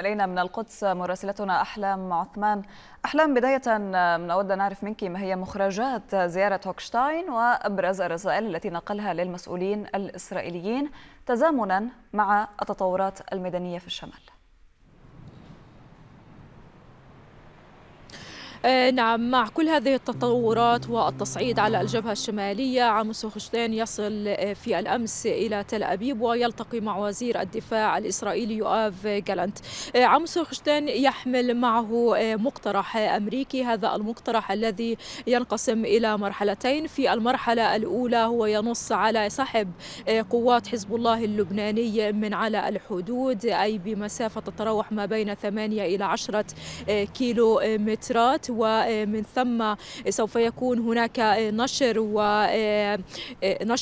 إلينا من القدس مراسلتنا أحلام عثمان أحلام بداية نود نعرف منك ما هي مخرجات زيارة هوكشتاين وأبرز الرسائل التي نقلها للمسؤولين الإسرائيليين تزامنا مع التطورات الميدانية في الشمال آه، نعم مع كل هذه التطورات والتصعيد على الجبهة الشمالية عموس خشتين يصل آه، في الأمس إلى تل أبيب ويلتقي مع وزير الدفاع الإسرائيلي يؤاف جالنت آه، عموس خشتين يحمل معه مقترح أمريكي هذا المقترح الذي ينقسم إلى مرحلتين في المرحلة الأولى هو ينص على سحب قوات حزب الله اللبناني من على الحدود أي بمسافة تتراوح ما بين 8 إلى 10 كيلو مترات ومن ثم سوف يكون هناك نشر ونشر آه،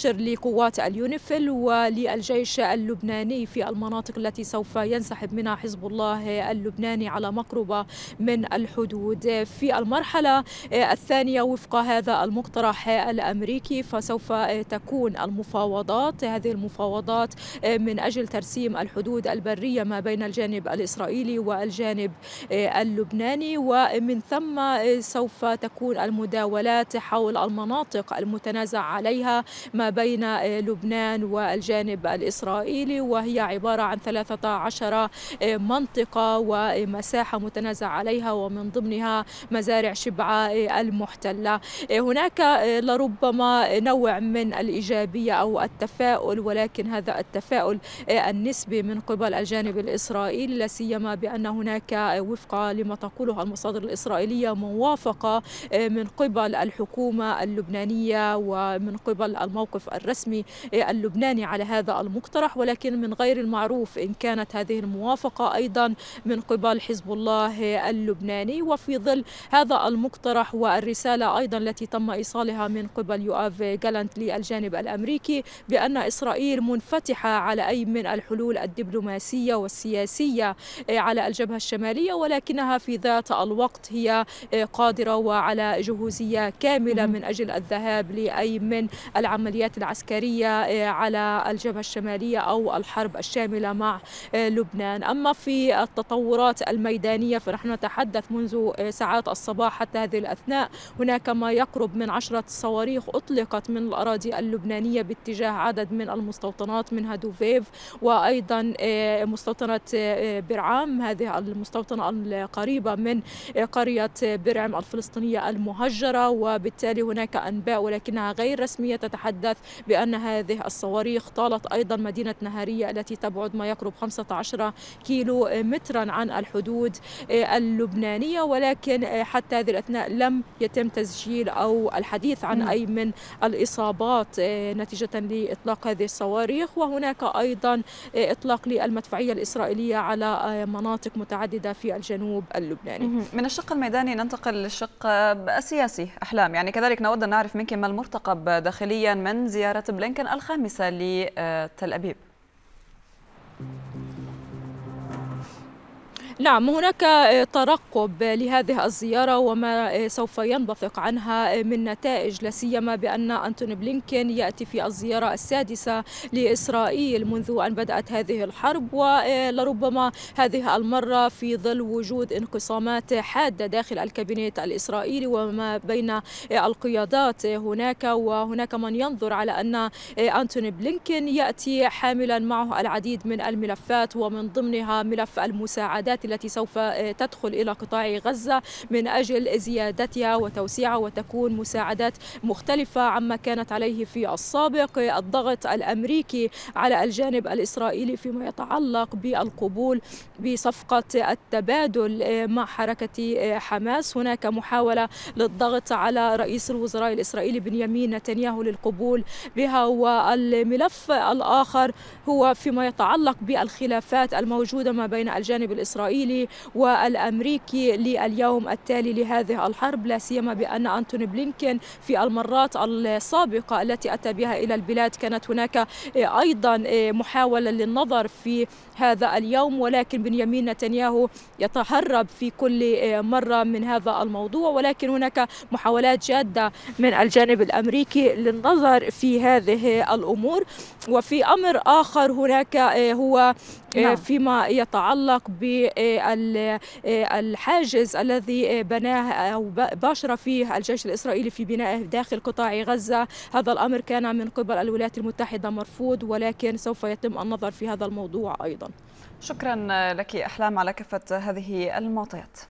آه، لقوات اليونيفيل وللجيش اللبناني في المناطق التي سوف ينسحب منها حزب الله اللبناني على مقربة من الحدود في المرحلة آه، الثانية وفق هذا المقترح الأمريكي فسوف تكون المفاوضات هذه المفاوضات من أجل ترسيم الحدود البرية ما بين الجانب الإسرائيلي والجانب اللبناني ومن ثم سوف تكون المداولات حول المناطق المتنازع عليها ما بين لبنان والجانب الإسرائيلي وهي عبارة عن 13 منطقة ومساحة متنازع عليها ومن ضمنها مزارع شبعة المحتلة هناك لربما نوع من الإيجابية أو التفاؤل ولكن هذا التفاؤل النسبي من قبل الجانب الإسرائيلي لا سيما بأن هناك وفقا لما تقوله المصادر الإسرائيلية موافقة آه، من قبل الحكومة اللبنانية ومن قبل الموقف الرسمي آه، اللبناني على هذا المقترح ولكن من غير المعروف إن كانت هذه الموافقة أيضا من قبل حزب الله اللبناني وفي ظل هذا المقترح والرسالة أيضا التي تم إيصالها من قبل يؤاف جالنت للجانب الأمريكي بأن إسرائيل منفتحة على أي من الحلول الدبلوماسية والسياسية آه، على الجبهة الشمالية ولكنها في ذات الوقت هي قادرة وعلى جهوزية كاملة من أجل الذهاب لأي من العمليات العسكرية آه، على الجبهة الشمالية أو الحرب الشاملة مع آه، لبنان أما في التطورات الميدانية فنحن نتحدث منذ آه، ساعات الصباح حتى هذه الأثناء هناك ما يقرب من عشرة صواريخ أطلقت من الأراضي اللبنانية باتجاه عدد من المستوطنات منها دوفيف وأيضا مستوطنة برعام هذه المستوطنة القريبة من قرية برعم الفلسطينية المهجرة وبالتالي هناك أنباء ولكنها غير رسمية تتحدث بأن هذه الصواريخ طالت أيضا مدينة نهارية التي تبعد ما يقرب 15 كيلو مترا عن الحدود اللبنانية ولكن حتى هذه الأثناء لم يتم تسجيل أو الحديث عن أي من الإصابات آه، نتيجة لإطلاق هذه الصواريخ وهناك أيضا آه، إطلاق للمدفعية الإسرائيلية على آه، مناطق متعددة في الجنوب اللبناني من الشق الميداني دعني ننتقل للشق السياسي أحلام يعني كذلك نود أن نعرف منك ما المرتقب داخليا من زيارة بلينكن الخامسة لتل أبيب نعم هناك آه، ترقب لهذه الزيارة وما آه، سوف ينبثق عنها آه، من نتائج لا سيما بأن أنتوني بلينكين يأتي في الزيارة السادسة لإسرائيل منذ أن بدأت هذه الحرب ولربما هذه المرة في ظل وجود انقسامات حادة داخل الكابينيت الإسرائيلي وما بين القيادات هناك وهناك من ينظر على أن أنتوني بلينكين يأتي حاملا معه العديد من الملفات ومن ضمنها ملف المساعدات التي سوف آه، تدخل إلى قطاع غزة من أجل زيادتها وتوسيعها وتكون مساعدات مختلفة عما كانت عليه في السابق الضغط الأمريكي على الجانب الإسرائيلي فيما يتعلق بالقبول بصفقة التبادل آه، مع حركة آه، حماس هناك محاولة للضغط على رئيس الوزراء الإسرائيلي بنيامين نتنياهو للقبول بها والملف الآخر هو فيما يتعلق بالخلافات الموجودة ما بين الجانب الإسرائيلي الإسرائيلي والأمريكي لليوم التالي لهذه الحرب لا سيما بأن أنتوني بلينكين في المرات السابقة التي أتى بها إلى البلاد كانت هناك أيضا محاولة للنظر في هذا اليوم ولكن بنيامين نتنياهو يتهرب في كل مرة من هذا الموضوع ولكن هناك محاولات جادة من الجانب الأمريكي للنظر في هذه الأمور وفي أمر آخر هناك هو نعم. فيما يتعلق ب آه، الحاجز الذي آه، بناه أو باشر فيه الجيش الإسرائيلي في بنائه داخل قطاع غزة هذا الأمر كان من قبل الولايات المتحدة مرفوض ولكن سوف يتم النظر في هذا الموضوع أيضا شكرا لك أحلام على كافة هذه المعطيات